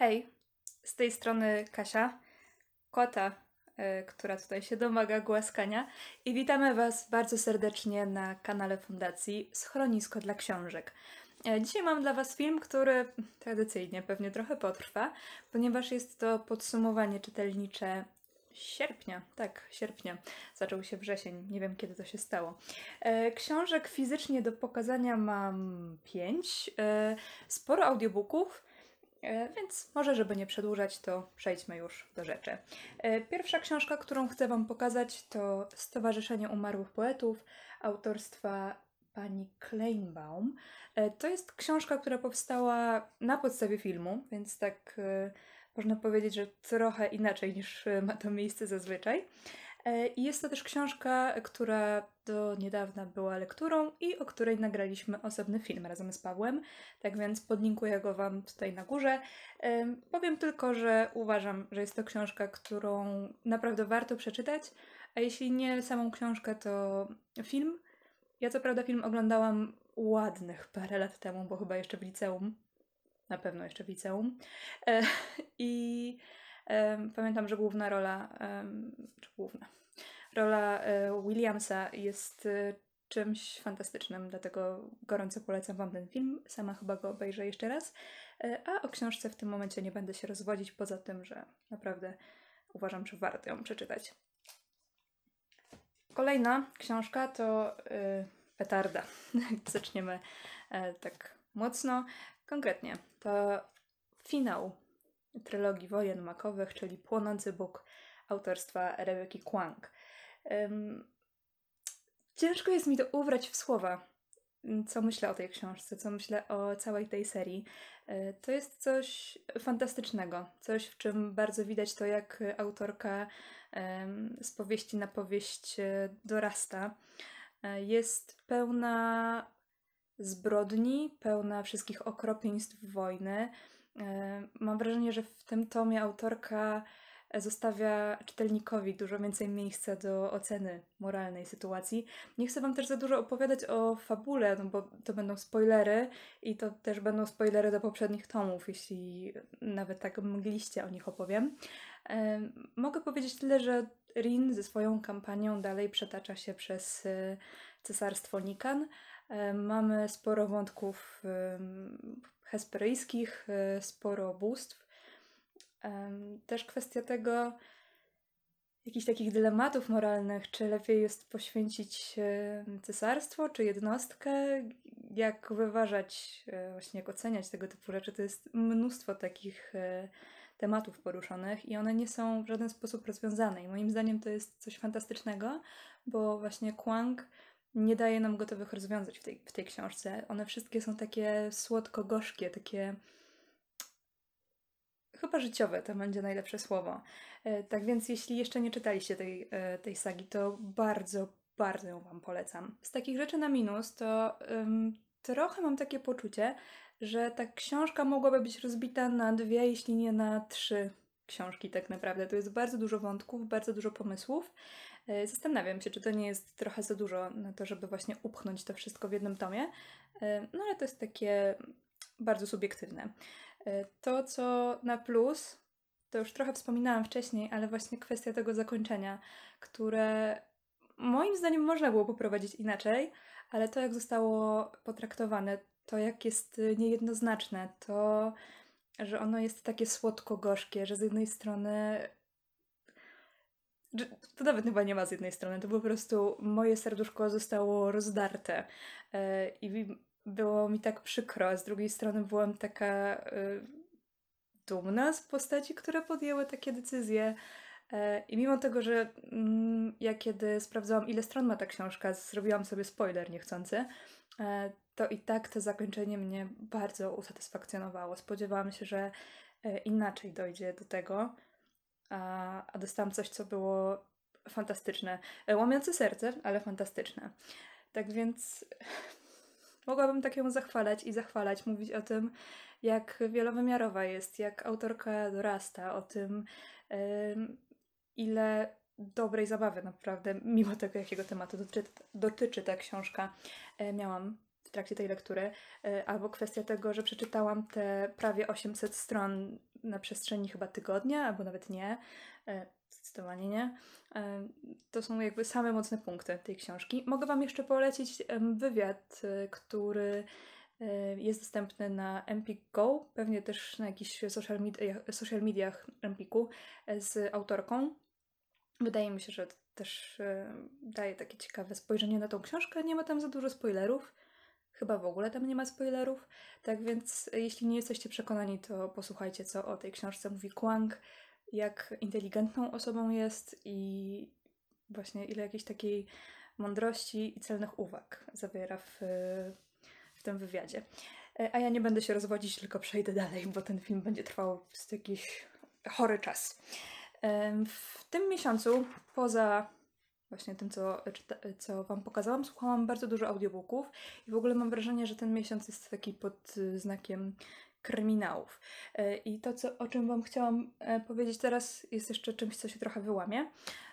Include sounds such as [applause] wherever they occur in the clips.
Hej, z tej strony Kasia, kota, y, która tutaj się domaga głaskania i witamy Was bardzo serdecznie na kanale Fundacji Schronisko dla Książek. E, dzisiaj mam dla Was film, który tradycyjnie pewnie trochę potrwa, ponieważ jest to podsumowanie czytelnicze sierpnia, tak, sierpnia, zaczął się wrzesień, nie wiem kiedy to się stało. E, książek fizycznie do pokazania mam pięć, e, sporo audiobooków, E, więc może, żeby nie przedłużać, to przejdźmy już do rzeczy. E, pierwsza książka, którą chcę Wam pokazać, to Stowarzyszenie Umarłych Poetów autorstwa pani Kleinbaum. E, to jest książka, która powstała na podstawie filmu, więc tak można powiedzieć, że trochę inaczej niż ma to miejsce zazwyczaj. I jest to też książka, która do niedawna była lekturą i o której nagraliśmy osobny film razem z Pawłem, tak więc podlinkuję go Wam tutaj na górze. Powiem tylko, że uważam, że jest to książka, którą naprawdę warto przeczytać, a jeśli nie samą książkę, to film. Ja co prawda film oglądałam ładnych parę lat temu, bo chyba jeszcze w liceum, na pewno jeszcze w liceum. E, I pamiętam, że główna rola, czy główna, Rola e, Williamsa jest e, czymś fantastycznym, dlatego gorąco polecam Wam ten film. Sama chyba go obejrzę jeszcze raz. E, a o książce w tym momencie nie będę się rozwodzić, poza tym, że naprawdę uważam, że warto ją przeczytać. Kolejna książka to yy, Petarda. [laughs] Zaczniemy yy, tak mocno. Konkretnie to finał trylogii Wojen Makowych, czyli Płonący Bóg autorstwa Rebeki Kwang. Ciężko jest mi to ubrać w słowa, mm, co myślę o tej książce, co myślę o całej tej serii. E, to jest coś fantastycznego, coś w czym bardzo widać to, jak autorka z powieści na powieść e, dorasta. E, jest pełna zbrodni, pełna wszystkich okropieństw wojny. Mam wrażenie, że w tym tomie autorka zostawia czytelnikowi dużo więcej miejsca do oceny moralnej sytuacji. Nie chcę Wam też za dużo opowiadać o fabule, no bo to będą spoilery i to też będą spoilery do poprzednich tomów, jeśli nawet tak mgliście o nich opowiem. Mogę powiedzieć tyle, że Rin ze swoją kampanią dalej przetacza się przez y, cesarstwo Nikan. Mamy sporo wątków hesperyjskich, y, sporo bóstw, też kwestia tego, jakichś takich dylematów moralnych, czy lepiej jest poświęcić cesarstwo, czy jednostkę, jak wyważać, e, właśnie jak oceniać tego typu rzeczy. To jest mnóstwo takich e, tematów poruszonych i one nie są w żaden sposób rozwiązane. I moim zdaniem to jest coś fantastycznego, bo właśnie Kwang nie daje nam gotowych rozwiązań w tej, w tej książce. One wszystkie są takie słodko-gorzkie, takie Chyba życiowe to będzie najlepsze słowo. E, tak więc, jeśli jeszcze nie czytaliście tej, e, tej sagi, to bardzo, bardzo ją Wam polecam. Z takich rzeczy na minus, to um, trochę mam takie poczucie, że ta książka mogłaby być rozbita na dwie, jeśli nie na trzy książki, tak naprawdę. To jest bardzo dużo wątków, bardzo dużo pomysłów. E, zastanawiam się, czy to nie jest trochę za dużo na to, żeby właśnie upchnąć to wszystko w jednym tomie. No ale to jest takie bardzo subiektywne. E, to, co na plus, to już trochę wspominałam wcześniej, ale właśnie kwestia tego zakończenia, które moim zdaniem można było poprowadzić inaczej, ale to, jak zostało potraktowane, to jak jest niejednoznaczne, to że ono jest takie słodko-gorzkie, że z jednej strony. To nawet chyba nie ma z jednej strony, to po prostu moje serduszko zostało rozdarte. E, I było mi tak przykro, a z drugiej strony byłam taka y, dumna z postaci, które podjęły takie decyzje. E, I mimo tego, że mm, ja kiedy sprawdzałam, ile stron ma ta książka, zrobiłam sobie spoiler niechcący, e, to i tak to zakończenie mnie bardzo usatysfakcjonowało. Spodziewałam się, że e, inaczej dojdzie do tego, a, a dostałam coś, co było fantastyczne. Łamiące serce, ale fantastyczne. Tak więc Mogłabym tak ją zachwalać i zachwalać, mówić o tym, jak wielowymiarowa jest, jak autorka dorasta, o tym, ile dobrej zabawy naprawdę, mimo tego, jakiego tematu dotyczy, dotyczy ta książka, e, miałam w trakcie tej lektury, e, albo kwestia tego, że przeczytałam te prawie 800 stron na przestrzeni chyba tygodnia, albo nawet nie e, zdecydowanie nie. To są jakby same mocne punkty tej książki. Mogę Wam jeszcze polecić wywiad, y, który y, jest dostępny na Empik Go, pewnie też na jakichś social, mediach, social mediach Empiku e, z autorką. Wydaje mi się, że też y, daje takie ciekawe spojrzenie na tą książkę. Nie ma tam za dużo spoilerów. Chyba w ogóle tam nie ma spoilerów. Tak więc, jeśli nie jesteście przekonani, to posłuchajcie, co o tej książce mówi Kwang jak inteligentną osobą jest i właśnie ile jakiejś takiej mądrości i celnych uwag zawiera w, w tym wywiadzie. E, a ja nie będę się rozwodzić, tylko przejdę dalej, bo ten film będzie trwał przez jakiś chory czas. W tym miesiącu, poza właśnie tym, co, e, e, co Wam pokazałam, słuchałam bardzo dużo audiobooków i w ogóle mam wrażenie, że ten miesiąc jest taki pod znakiem kryminałów. E, I to, co, o czym Wam chciałam e, powiedzieć teraz, jest jeszcze czymś, co się trochę wyłamie.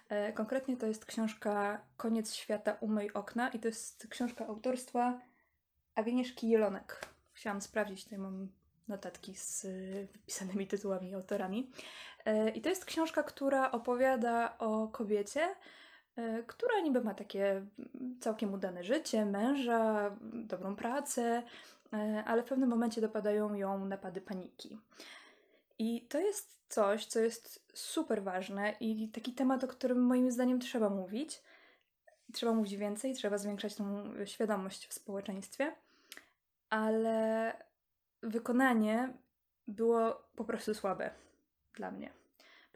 E, konkretnie to jest książka Koniec świata umyj okna i to jest książka autorstwa Agnieszki Jelonek. Chciałam sprawdzić, tutaj mam notatki z wypisanymi tytułami i autorami. I to jest książka, która opowiada o kobiecie, która niby ma takie mm, całkiem udane życie, męża, dobrą pracę, E, ale w pewnym momencie dopadają ją napady paniki. I to jest coś, co jest super ważne i taki temat, o którym moim zdaniem trzeba mówić. Trzeba mówić więcej, trzeba zwiększać tą świadomość w społeczeństwie, ale wykonanie było po prostu słabe dla mnie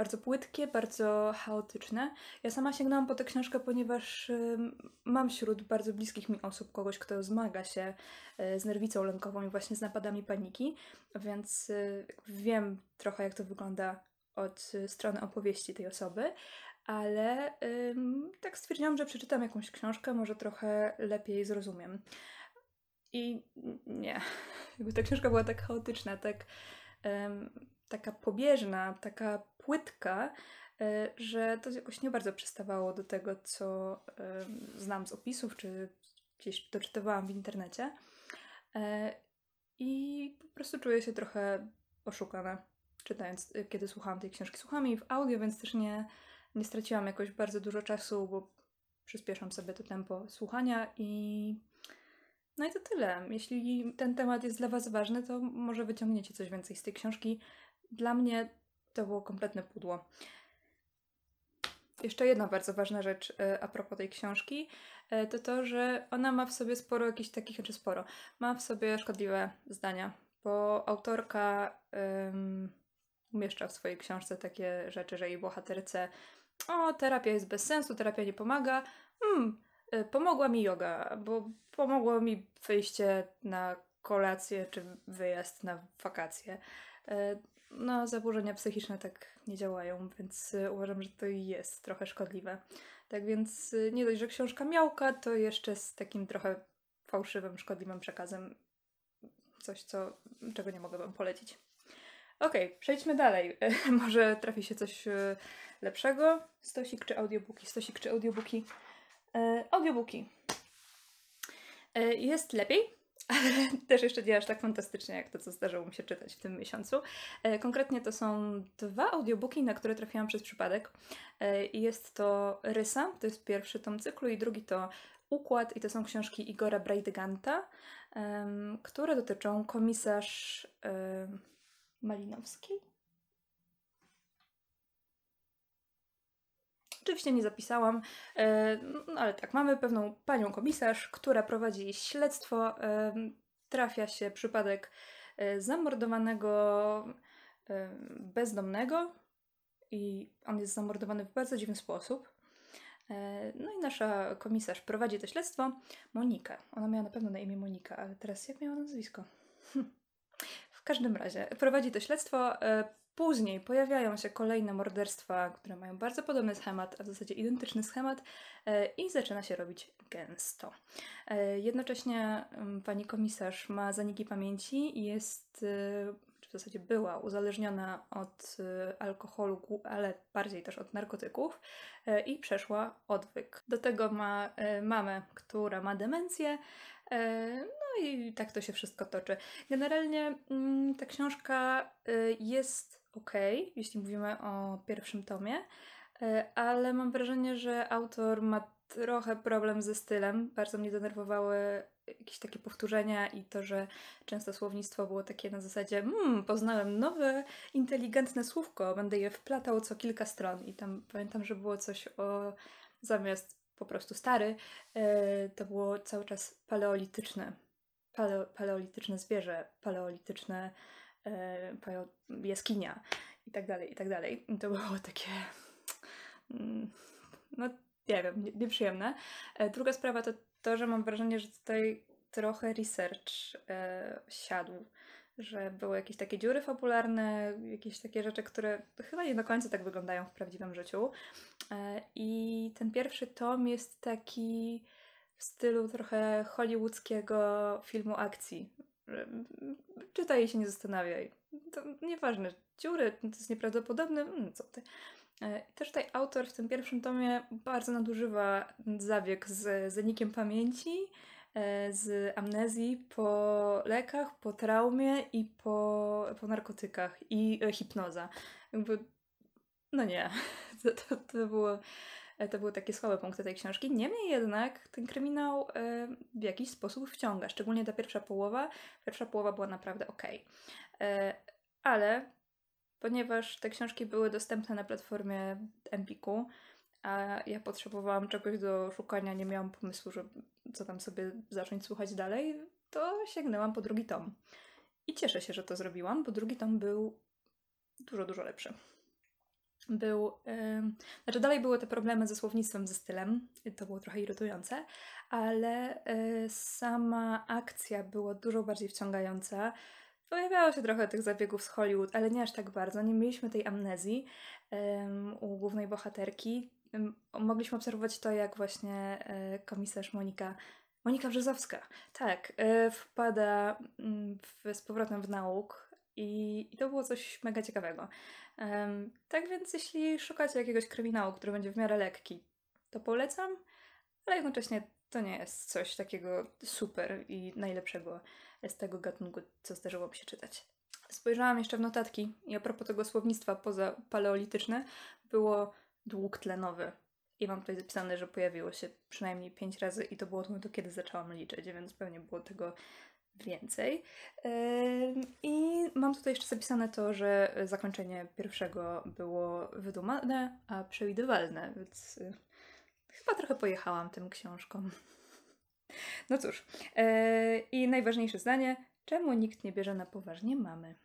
bardzo płytkie, bardzo chaotyczne. Ja sama sięgnęłam po tę książkę, ponieważ mam wśród bardzo bliskich mi osób kogoś, kto zmaga się y, z nerwicą lękową i właśnie z napadami paniki, więc y, wiem trochę, jak to wygląda od y, strony opowieści tej osoby, ale tak stwierdziłam, że przeczytam jakąś książkę, może trochę lepiej zrozumiem. I nie, [laughs] jakby ta książka była tak chaotyczna, tak taka pobieżna, taka płytka, e, że to jakoś nie bardzo przystawało do tego, co e, znam z opisów, czy gdzieś doczytywałam w internecie. E, I po prostu czuję się trochę oszukana, czytając, kiedy słuchałam tej książki. Słucham jej w audio, więc też nie, nie straciłam jakoś bardzo dużo czasu, bo przyspieszam sobie to tempo słuchania i no i to tyle. Jeśli ten temat jest dla Was ważny, to może wyciągniecie coś więcej z tej książki. Dla mnie to było kompletne pudło. Jeszcze jedna bardzo ważna rzecz e, a propos tej książki, e, to to, że ona ma w sobie sporo jakichś takich, czy znaczy sporo, ma w sobie szkodliwe zdania, bo autorka um, umieszcza w swojej książce takie rzeczy, że jej bohaterce o, terapia jest bez sensu, terapia nie pomaga, hmm, e, pomogła mi yoga, bo pomogło mi wyjście na kolację czy wyjazd na wakacje no, zaburzenia psychiczne tak nie działają, więc y, uważam, że to jest trochę szkodliwe. Tak więc y, nie dość, że książka miałka, to jeszcze z takim trochę fałszywym, szkodliwym przekazem. Coś, co, czego nie mogę Wam polecić. Okej, okay, przejdźmy dalej. [laughs] Może trafi się coś y, lepszego. Stosik czy audiobooki? Stosik czy audiobooki? E, audiobooki. E, jest lepiej, ale [laughs] też jeszcze nie aż tak fantastycznie, jak to, co zdarzyło mi się czytać w tym miesiącu. E, konkretnie to są dwa audiobooki, na które trafiłam przez przypadek. E, jest to Rysa, to jest pierwszy tom cyklu, i drugi to Układ, i to są książki Igora Braidganta, które dotyczą komisarz Malinowskiej. Oczywiście nie zapisałam, e, no ale tak, mamy pewną panią komisarz, która prowadzi śledztwo. E, trafia się przypadek e, zamordowanego bezdomnego i on jest zamordowany w bardzo dziwny sposób. No i nasza komisarz prowadzi to śledztwo, Monika. Ona miała na pewno na imię Monika, ale teraz jak miała nazwisko? [laughs] W każdym razie prowadzi to śledztwo, Później pojawiają się kolejne morderstwa, które mają bardzo podobny schemat, a w zasadzie identyczny schemat, e, i zaczyna się robić gęsto. E, jednocześnie mm, pani komisarz ma zaniki pamięci i jest e, w zasadzie była uzależniona od alkoholu, ale bardziej też od narkotyków i przeszła odwyk. Do tego ma mamę, która ma demencję. No i tak to się wszystko toczy. Generalnie mm, ta książka jest ok, jeśli mówimy o pierwszym tomie, e, ale mam wrażenie, że autor ma trochę problem ze stylem. Bardzo mnie denerwowały jakieś takie powtórzenia i to, że często słownictwo było takie na zasadzie hmm, poznałem nowe, inteligentne słówko, będę je wplatał co kilka stron. I tam pamiętam, że było coś o zamiast po prostu stary, e, to było cały czas paleolityczne. Paleo, paleolityczne zwierzę, paleolityczne E, jaskinia i tak dalej, i tak dalej. I to było takie... Mm, no, nie wiem, nieprzyjemne. E, druga sprawa to to, że mam wrażenie, że tutaj trochę research e, siadł że były jakieś takie dziury fabularne, jakieś takie rzeczy, które chyba nie do końca tak wyglądają w prawdziwym życiu. I ten pierwszy tom jest taki w stylu trochę hollywoodzkiego filmu akcji, Czytaj i się nie zastanawiaj. To nieważne, dziury, to jest nieprawdopodobne, hmm, co ty. E, też tutaj autor w tym pierwszym tomie bardzo nadużywa zabieg z zanikiem pamięci, e, z amnezji po lekach, po traumie i po, po narkotykach i e, hipnoza. Jakby, no nie, [laughs] to, to, to było E, to były takie słabe punkty tej książki. Niemniej jednak ten kryminał e, w jakiś sposób wciąga, szczególnie ta pierwsza połowa. Pierwsza połowa była naprawdę ok. E, ale ponieważ te książki były dostępne na platformie Empiku, a ja potrzebowałam czegoś do szukania, nie miałam pomysłu, że co tam sobie zacząć słuchać dalej, to sięgnęłam po drugi tom. I cieszę się, że to zrobiłam, bo drugi tom był dużo, dużo lepszy był, yy, znaczy dalej były te problemy ze słownictwem, ze stylem, to było trochę irytujące, ale yy, sama akcja była dużo bardziej wciągająca. Pojawiało się trochę tych zabiegów z Hollywood, ale nie aż tak bardzo. Nie mieliśmy tej amnezji yy, u głównej bohaterki. Yy, mogliśmy obserwować to, jak właśnie yy, komisarz Monika Monika Brzezowska, tak, e, wpada mm, w, z powrotem w nauk i, I, to było coś mega ciekawego. Um, tak więc, jeśli szukacie jakiegoś kryminału, który będzie w miarę lekki, to polecam, ale jednocześnie to nie jest coś takiego super i najlepszego z tego gatunku, co zdarzyło mi się czytać. Spojrzałam jeszcze w notatki i a propos tego słownictwa poza paleolityczne było dług tlenowy. I mam tutaj zapisane, że pojawiło się przynajmniej 5 razy i to było to, kiedy zaczęłam liczyć, więc pewnie było tego więcej. I mam tutaj jeszcze zapisane to, że zakończenie pierwszego było wydumane, a przewidywalne, więc y, chyba trochę pojechałam tym książką. [laughs] No cóż, e, i najważniejsze zdanie, czemu nikt nie bierze na poważnie mamy?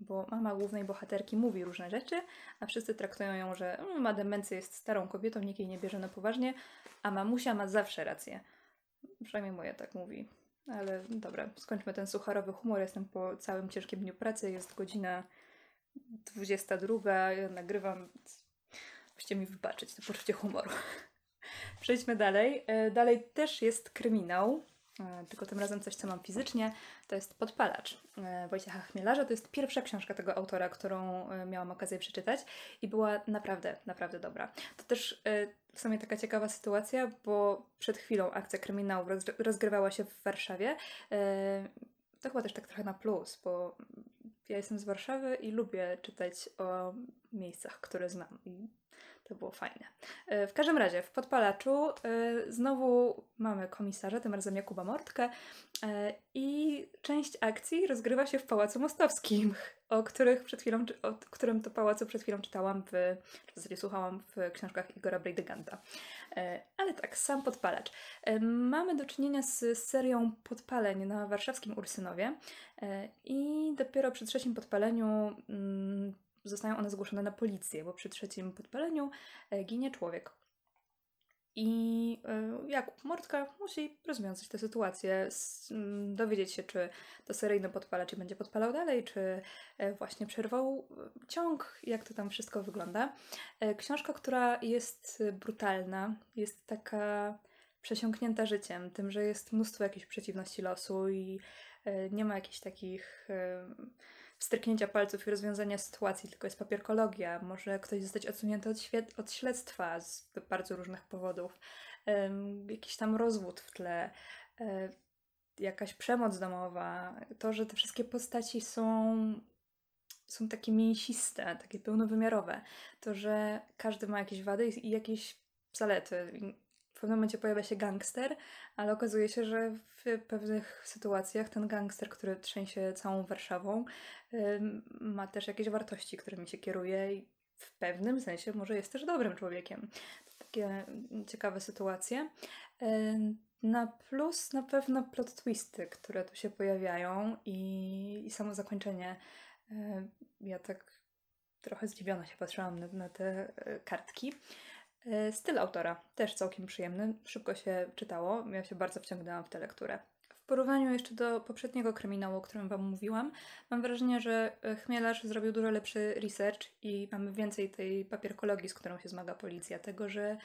Bo mama głównej bohaterki mówi różne rzeczy, a wszyscy traktują ją, że mm, ma demencję, jest starą kobietą, nikt jej nie bierze na poważnie, a mamusia ma zawsze rację. Przynajmniej moja tak mówi. Ale dobra, skończmy ten sucharowy humor. Jestem po całym ciężkim dniu pracy. Jest godzina 22. Ja nagrywam. Musicie mi wybaczyć to poczucie humoru. [laughs] Przejdźmy dalej. E, dalej też jest kryminał. E, tylko tym razem coś, co mam fizycznie, to jest Podpalacz e, Wojciecha Chmielarza. To jest pierwsza książka tego autora, którą e, miałam okazję przeczytać i była naprawdę, naprawdę dobra. To też w sumie taka ciekawa sytuacja, bo przed chwilą akcja kryminału rozgrywała się w Warszawie. To chyba też tak trochę na plus, bo ja jestem z Warszawy i lubię czytać o miejscach, które znam. I to było fajne. E, w każdym razie, w Podpalaczu e, znowu mamy komisarza, tym razem Jakuba Mortkę e, i część akcji rozgrywa się w Pałacu Mostowskim, [laughs] o, których przed chwilą, o którym to pałacu przed chwilą czytałam, w, w zasadzie słuchałam w książkach Igora Bradyganta. Ale tak, sam Podpalacz. Mamy do czynienia z serią podpaleń na warszawskim Ursynowie i dopiero przy trzecim podpaleniu mm, zostają one zgłoszone na policję, bo przy trzecim podpaleniu e, ginie człowiek. I e, jak Mortka musi rozwiązać tę sytuację, dowiedzieć się, czy to seryjny podpalacz będzie podpalał dalej, czy e, właśnie przerwał ciąg, jak to tam wszystko wygląda. Książka, która jest brutalna, jest taka przesiąknięta życiem, tym, że jest mnóstwo jakichś przeciwności losu i nie ma jakichś takich stryknięcia palców i rozwiązania sytuacji, tylko jest papierkologia. Może ktoś zostać odsunięty od, od śledztwa z bardzo różnych powodów. Um, jakiś tam rozwód w tle, um, jakaś przemoc domowa. To, że te wszystkie postaci są są takie mięsiste, takie pełnowymiarowe. To, że każdy ma jakieś wady i jakieś zalety w pewnym momencie pojawia się gangster, ale okazuje się, że w pewnych sytuacjach ten gangster, który trzęsie całą Warszawą, ma też jakieś wartości, którymi się kieruje i w pewnym sensie może jest też dobrym człowiekiem. takie ciekawe sytuacje. Na plus na pewno plot twisty, które tu się pojawiają i, i samo zakończenie. Ja tak trochę zdziwiona się patrzyłam na, na te e, kartki. E, styl autora też całkiem przyjemny, szybko się czytało, ja się bardzo wciągnęłam w tę lekturę. W porównaniu jeszcze do poprzedniego kryminału, o którym Wam mówiłam, mam wrażenie, że e, Chmielarz zrobił dużo lepszy research i mamy więcej tej papierkologii, z którą się zmaga policja. Tego, że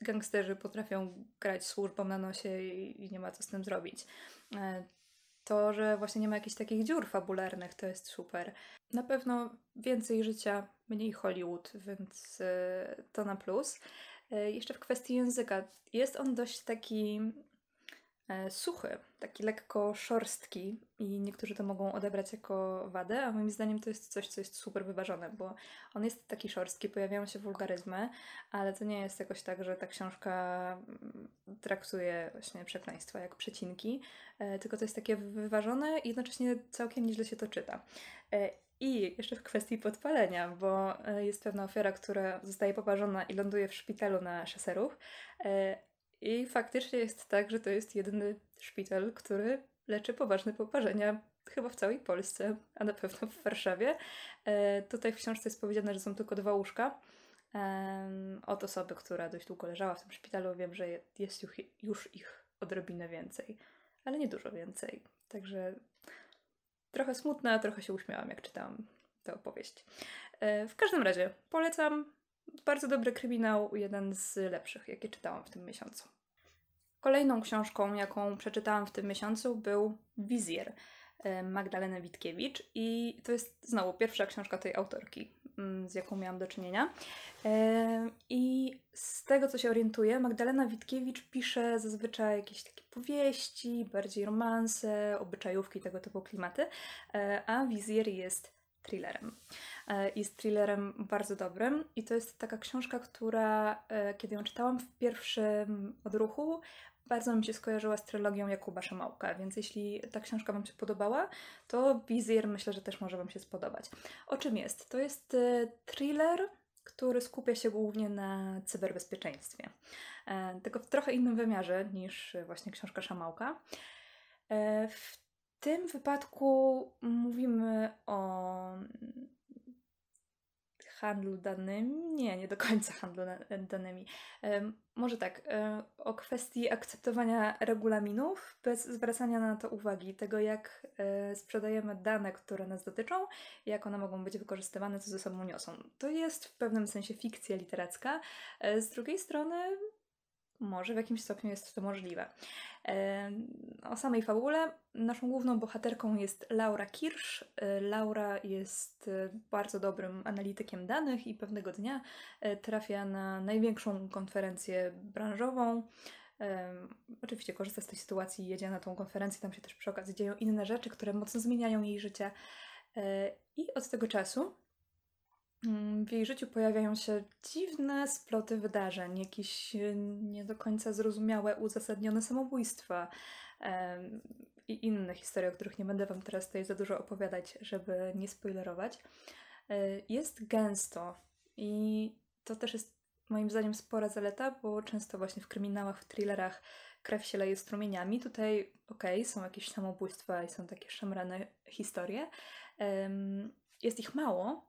gangsterzy potrafią grać służbą na nosie i nie ma co z tym zrobić. E, to, że właśnie nie ma jakichś takich dziur fabularnych, to jest super. Na pewno więcej życia, mniej Hollywood, więc y, to na plus. Y, jeszcze w kwestii języka. Jest on dość taki E, suchy, taki lekko szorstki i niektórzy to mogą odebrać jako wadę, a moim zdaniem to jest coś, co jest super wyważone, bo on jest taki szorstki, pojawiają się wulgaryzmy, ale to nie jest jakoś tak, że ta książka mm, traktuje właśnie przekleństwa jak przecinki, e, tylko to jest takie wyważone i jednocześnie całkiem nieźle się to czyta. E, I jeszcze w kwestii podpalenia, bo jest pewna ofiara, która zostaje poparzona i ląduje w szpitalu na szeserów, i faktycznie jest tak, że to jest jedyny szpital, który leczy poważne poparzenia chyba w całej Polsce, a na pewno w Warszawie. E, tutaj w książce jest powiedziane, że są tylko dwa łóżka e, od osoby, która dość długo leżała w tym szpitalu. Wiem, że jest już, już ich odrobinę więcej, ale nie dużo więcej. Także trochę smutna, trochę się uśmiałam, jak czytałam tę opowieść. E, w każdym razie polecam. Bardzo dobry kryminał, jeden z lepszych, jakie czytałam w tym miesiącu. Kolejną książką, jaką przeczytałam w tym miesiącu, był Wizjer e, Magdaleny Witkiewicz i to jest znowu pierwsza książka tej autorki, mm, z jaką miałam do czynienia. E, I z tego, co się orientuję, Magdalena Witkiewicz pisze zazwyczaj jakieś takie powieści, bardziej romanse, obyczajówki, tego typu klimaty, e, a Wizjer jest thrillerem. E, jest thrillerem bardzo dobrym i to jest taka książka, która e, kiedy ją czytałam w pierwszym odruchu, bardzo mi się skojarzyła z trylogią Jakuba Szamałka, więc jeśli ta książka Wam się podobała, to Wizir myślę, że też może Wam się spodobać. O czym jest? To jest e, thriller, który skupia się głównie na cyberbezpieczeństwie. Tylko w trochę innym wymiarze niż właśnie książka Szamałka. W tym wypadku mówimy o mm, handlu danymi? Nie, nie do końca handlu danymi. Może tak, e, o kwestii akceptowania regulaminów bez zwracania na to uwagi, tego jak e, sprzedajemy dane, które nas dotyczą, jak one mogą być wykorzystywane, co ze sobą niosą. To jest w pewnym sensie fikcja literacka. E, z drugiej strony może w jakimś stopniu jest to możliwe. O samej fabule. Naszą główną bohaterką jest Laura Kirsch. E, Laura jest e, bardzo dobrym analitykiem danych i pewnego dnia e, trafia na największą konferencję branżową. Oczywiście korzysta z tej sytuacji, jedzie na tą konferencję, tam się też przy okazji dzieją inne rzeczy, które mocno zmieniają jej życie. I od tego czasu Mm, w jej życiu pojawiają się dziwne sploty wydarzeń, jakieś e, nie do końca zrozumiałe, uzasadnione samobójstwa i inne historie, o których nie będę Wam teraz tutaj za dużo opowiadać, żeby nie spoilerować. E, jest gęsto i to też jest moim zdaniem spora zaleta, bo często właśnie w kryminałach, w thrillerach krew się leje strumieniami. Tutaj okej, okay, są jakieś samobójstwa i są takie szemrane historie. jest ich mało,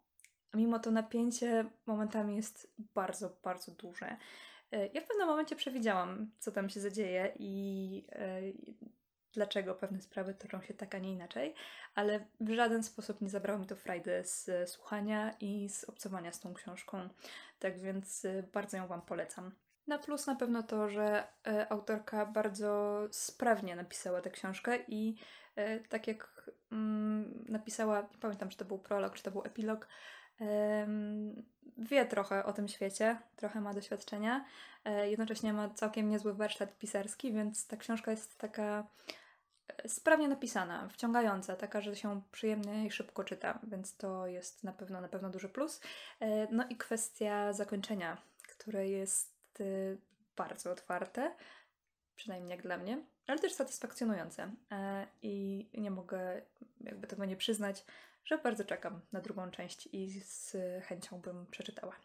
mimo to napięcie momentami jest bardzo, bardzo duże. E, ja w pewnym momencie przewidziałam, co tam się zadzieje e, i dlaczego pewne sprawy toczą się tak, a nie inaczej, ale w żaden sposób nie zabrało mi to frajdy z słuchania i z obcowania z tą książką, tak więc e, bardzo ją Wam polecam. Na plus na pewno to, że autorka bardzo sprawnie napisała tę książkę i tak jak mm, napisała, nie pamiętam, czy to był prolog, czy to był epilog, wie trochę o tym świecie, trochę ma doświadczenia. E, jednocześnie ma całkiem niezły warsztat pisarski, więc ta książka jest taka e, sprawnie napisana, wciągająca, taka, że się przyjemnie i szybko czyta, więc to jest na pewno na pewno duży plus. E, no i kwestia zakończenia, które jest y, bardzo otwarte, przynajmniej jak dla mnie, ale też satysfakcjonujące. I nie mogę jakby tego nie przyznać, że bardzo czekam na drugą część i z chęcią bym przeczytała.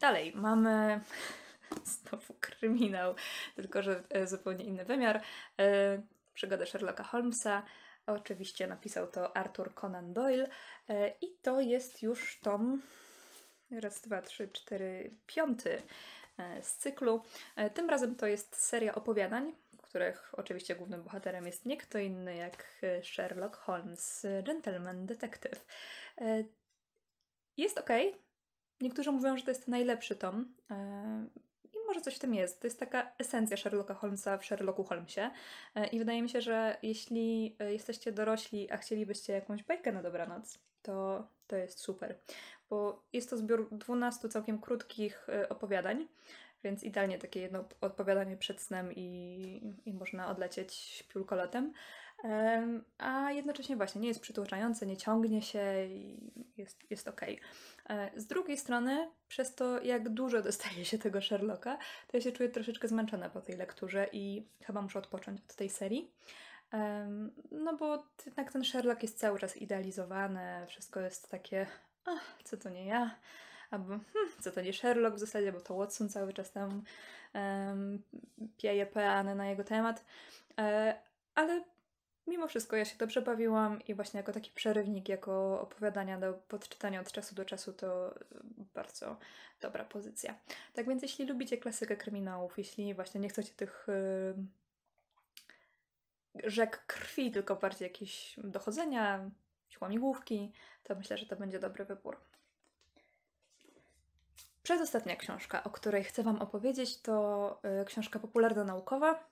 Dalej mamy [laughs] znowu kryminał, tylko że e, zupełnie inny wymiar. E, przygodę Sherlocka Holmesa. Oczywiście napisał to Arthur Conan Doyle e, i to jest już tom raz, dwa, trzy, cztery, piąty E, z cyklu. E, tym razem to jest seria opowiadań, w których oczywiście głównym bohaterem jest nie kto inny jak e, Sherlock Holmes, gentleman detective. Jest ok. Niektórzy mówią, że to jest najlepszy tom. I może coś w tym jest. To jest taka esencja Sherlocka Holmesa w Sherlocku Holmesie. I wydaje mi się, że jeśli jesteście dorośli, a chcielibyście jakąś bajkę na dobranoc, to to jest super bo jest to zbiór 12 całkiem krótkich e, opowiadań, więc idealnie takie jedno odpowiadanie przed snem i, i można odlecieć piulkolotem. A jednocześnie właśnie nie jest przytłaczające, nie ciągnie się i jest, jest ok. E, z drugiej strony, przez to jak dużo [laughs] dostaje się tego Sherlocka, to ja się czuję troszeczkę zmęczona po tej lekturze i chyba muszę odpocząć od tej serii. No bo jednak ten Sherlock jest cały czas idealizowany, wszystko jest takie ach, co to nie ja, albo hmm, co to nie Sherlock w zasadzie, bo to Watson cały czas tam um, pieje peany na jego temat. E, ale mimo wszystko ja się dobrze bawiłam i właśnie jako taki przerywnik, jako opowiadania do podczytania od czasu do czasu to e, bardzo dobra pozycja. Tak więc jeśli lubicie klasykę kryminałów, jeśli właśnie nie chcecie tych e, rzek krwi, tylko bardziej jakieś dochodzenia, łamigłówki, to myślę, że to będzie dobry wybór. Przedostatnia książka, o której chcę Wam opowiedzieć, to y, książka popularno-naukowa.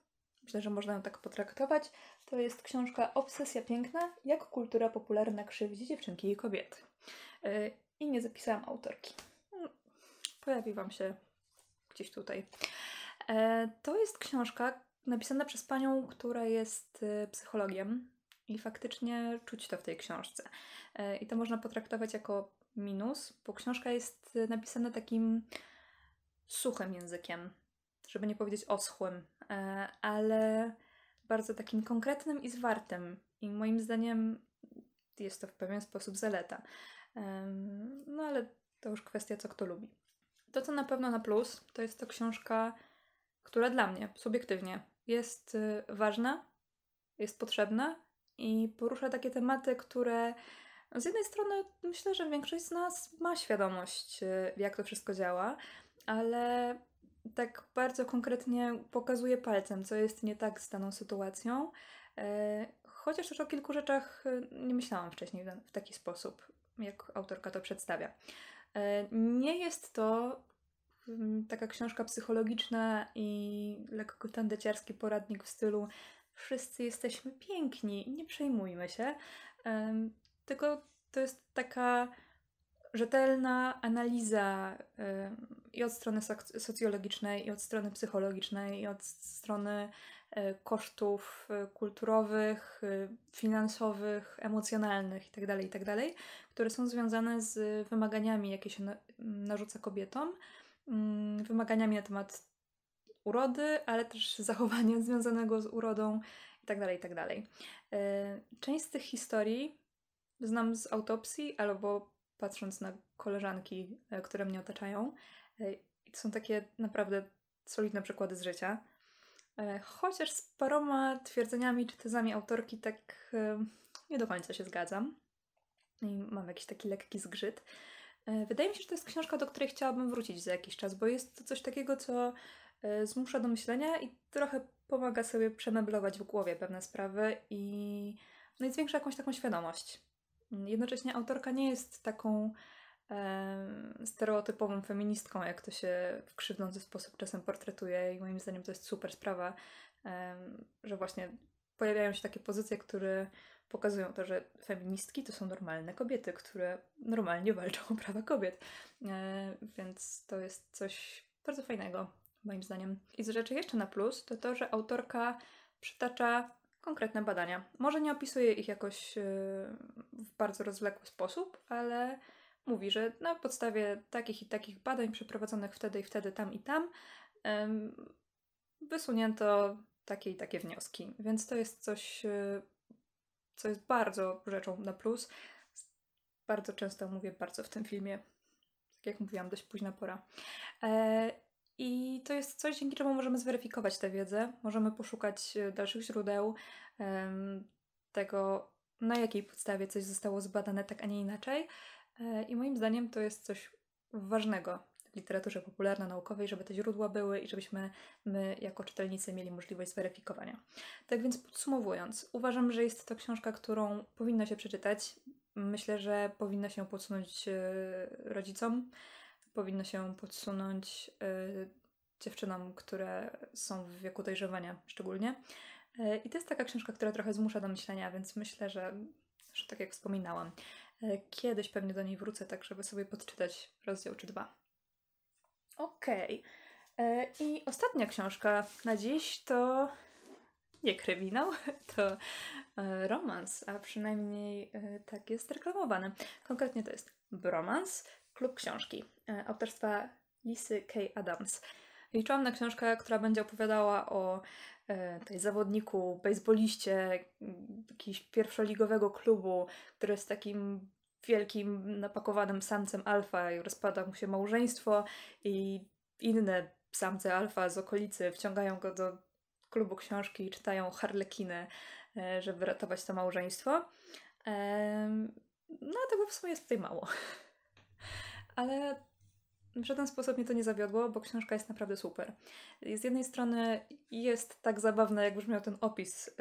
Myślę, że można ją tak potraktować. To jest książka Obsesja piękna. Jak kultura popularna krzywdzi dziewczynki i kobiety. Y, I nie zapisałam autorki. Mm, pojawi Wam się gdzieś tutaj. E, to jest książka napisana przez panią, która jest y, psychologiem i faktycznie czuć to w tej książce. E, I to można potraktować jako minus, bo książka jest napisana takim suchym językiem, żeby nie powiedzieć oschłym, e, ale bardzo takim konkretnym i zwartym. I moim zdaniem jest to w pewien sposób zaleta. E, no ale to już kwestia, co kto lubi. To, co na pewno na plus, to jest to książka, która dla mnie subiektywnie jest ważna, jest potrzebna i porusza takie tematy, które no, z jednej strony myślę, że większość z nas ma świadomość, y, jak to wszystko działa, ale tak bardzo konkretnie pokazuje palcem, co jest nie tak z daną sytuacją. E, chociaż też o kilku rzeczach y, nie myślałam wcześniej w taki sposób, jak autorka to przedstawia. E, nie jest to mm, taka książka psychologiczna i lekko tandeciarski poradnik w stylu wszyscy jesteśmy piękni, nie przejmujmy się. tylko to jest taka rzetelna analiza i od strony socjologicznej, i od strony psychologicznej, i od strony e, kosztów e, kulturowych, e, finansowych, emocjonalnych itd., tak itd., tak które są związane z wymaganiami, jakie się narzuca kobietom, mm, wymaganiami na temat urody, ale też zachowania związanego z urodą itd. Tak itd. Tak e, część z tych historii znam z autopsji albo patrząc na koleżanki, e, które mnie otaczają. E, to są takie naprawdę solidne przykłady z życia. Chociaż z paroma twierdzeniami czy tezami autorki tak nie do końca się zgadzam. I mam jakiś taki lekki zgrzyt. Wydaje mi się, że to jest książka, do której chciałabym wrócić za jakiś czas, bo jest to coś takiego, co E, zmusza do myślenia i trochę pomaga sobie przemeblować w głowie pewne sprawy i, no i zwiększa jakąś taką świadomość. Jednocześnie autorka nie jest taką e, stereotypową feministką, jak to się w krzywdzący sposób czasem portretuje i moim zdaniem to jest super sprawa, e, że właśnie pojawiają się takie pozycje, które pokazują to, że feministki to są normalne kobiety, które normalnie walczą o prawa kobiet. E, więc to jest coś bardzo fajnego moim zdaniem. I z rzeczy jeszcze na plus to to, że autorka przytacza konkretne badania. Może nie opisuje ich jakoś y, w bardzo rozwlekły sposób, ale mówi, że na podstawie takich i takich badań przeprowadzonych wtedy i wtedy, tam i tam, wysunięto takie i takie wnioski. Więc to jest coś, y, co jest bardzo rzeczą na plus. Bardzo często mówię bardzo w tym filmie. Tak jak mówiłam, dość późna pora. E, i to jest coś, dzięki czemu możemy zweryfikować tę wiedzę, możemy poszukać e, dalszych źródeł tego, na jakiej podstawie coś zostało zbadane tak, a nie inaczej. E, I moim zdaniem to jest coś ważnego w literaturze popularno-naukowej, żeby te źródła były i żebyśmy my, jako czytelnicy, mieli możliwość zweryfikowania. Tak więc podsumowując, uważam, że jest to książka, którą powinno się przeczytać. Myślę, że powinno się podsunąć e, rodzicom powinno się podsunąć y, dziewczynom, które są w wieku dojrzewania szczególnie. Y, I to jest taka książka, która trochę zmusza do myślenia, więc myślę, że, że tak jak wspominałam, y, kiedyś pewnie do niej wrócę, tak żeby sobie podczytać rozdział czy dwa. Okej. Okay. I ostatnia książka na dziś to nie kryminał, [laughs] to y, romans, a przynajmniej y, tak jest reklamowany. Konkretnie to jest bromans Klub Książki e, autorstwa Lisy K. Adams. Liczyłam na książkę, która będzie opowiadała o e, tej zawodniku, bejsboliście mm, jakiegoś pierwszoligowego klubu, który jest takim wielkim, napakowanym samcem alfa i rozpada mu się małżeństwo i inne samce alfa z okolicy wciągają go do klubu książki i czytają harlekinę, e, żeby ratować to małżeństwo. no a tego w sumie jest tutaj mało. [laughs] Ale w żaden sposób mnie to nie zawiodło, bo książka jest naprawdę super. Z jednej strony jest tak zabawna, jak brzmiał ten opis, y,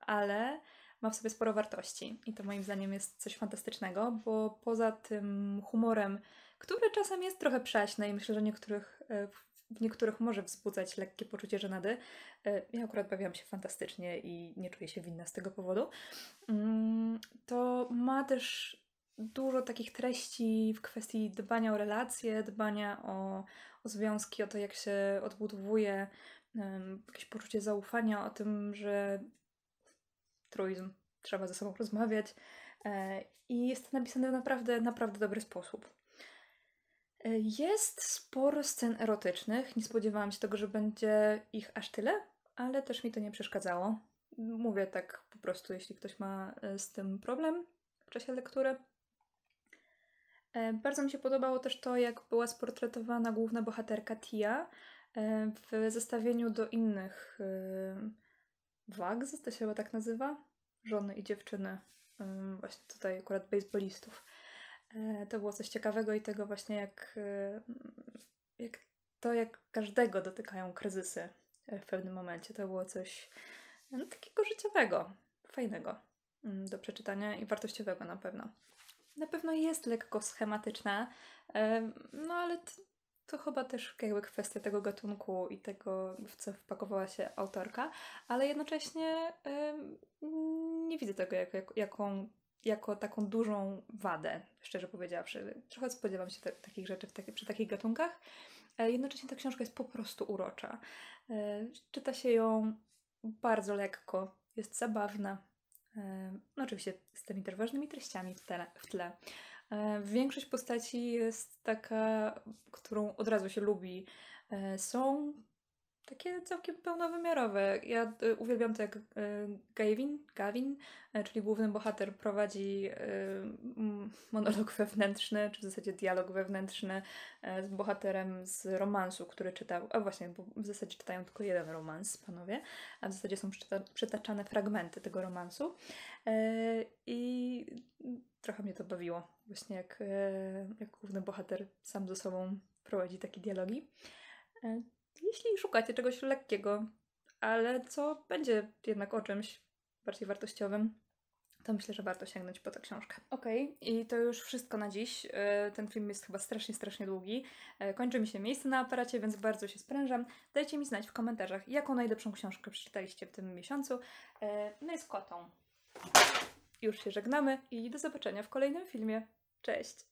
ale ma w sobie sporo wartości i to moim zdaniem jest coś fantastycznego, bo poza tym humorem, który czasem jest trochę przaśny i myślę, że niektórych, y, w niektórych może wzbudzać lekkie poczucie żenady, y, ja akurat bawiłam się fantastycznie i nie czuję się winna z tego powodu, mm, to ma też dużo takich treści w kwestii dbania o relacje, dbania o, o związki, o to, jak się odbudowuje um, jakieś poczucie zaufania, o tym, że truizm, trzeba ze sobą rozmawiać. E, I jest to napisane w naprawdę, naprawdę dobry sposób. E, jest sporo scen erotycznych. Nie spodziewałam się tego, że będzie ich aż tyle, ale też mi to nie przeszkadzało. Mówię tak po prostu, jeśli ktoś ma e, z tym problem w czasie lektury. E, bardzo mi się podobało też to, jak była sportretowana główna bohaterka Tia e, w zestawieniu do innych e, Wags, to się chyba tak nazywa, żony i dziewczyny, właśnie tutaj akurat baseballistów. To było coś ciekawego i tego właśnie jak, jak to, jak każdego dotykają kryzysy w pewnym momencie. To było coś no, takiego życiowego, fajnego mm, do przeczytania i wartościowego na pewno na pewno jest lekko schematyczna, no ale to, to chyba też jakby kwestia tego gatunku i tego, w co wpakowała się autorka, ale jednocześnie nie widzę tego jako, jako, jaką, jako taką dużą wadę, szczerze powiedziawszy. Trochę spodziewam się te, takich rzeczy w przy takich gatunkach. Jednocześnie ta książka jest po prostu urocza. E, czyta się ją bardzo lekko, jest zabawna, no oczywiście z tymi też ważnymi treściami w tle. W tle. Większość postaci jest taka, którą od razu się lubi. E, są takie całkiem pełnowymiarowe. Ja y, uwielbiam to, jak y, Gavin, Gavin y, czyli główny bohater, prowadzi monolog wewnętrzny, czy w zasadzie dialog wewnętrzny z bohaterem z romansu, który czytał. A właśnie, bo w zasadzie czytają tylko jeden romans, panowie, a w zasadzie są przytaczane fragmenty tego romansu. I trochę mnie to bawiło, właśnie jak, jak główny bohater sam ze sobą prowadzi takie dialogi jeśli szukacie czegoś lekkiego, ale co będzie jednak o czymś bardziej wartościowym, to myślę, że warto sięgnąć po tę książkę. Okej, okay. i to już wszystko na dziś. E, ten film jest chyba strasznie, strasznie długi. E, kończy mi się miejsce na aparacie, więc bardzo się sprężam. Dajcie mi znać w komentarzach, jaką najlepszą książkę przeczytaliście w tym miesiącu. My e, no z kotą. Już się żegnamy i do zobaczenia w kolejnym filmie. Cześć!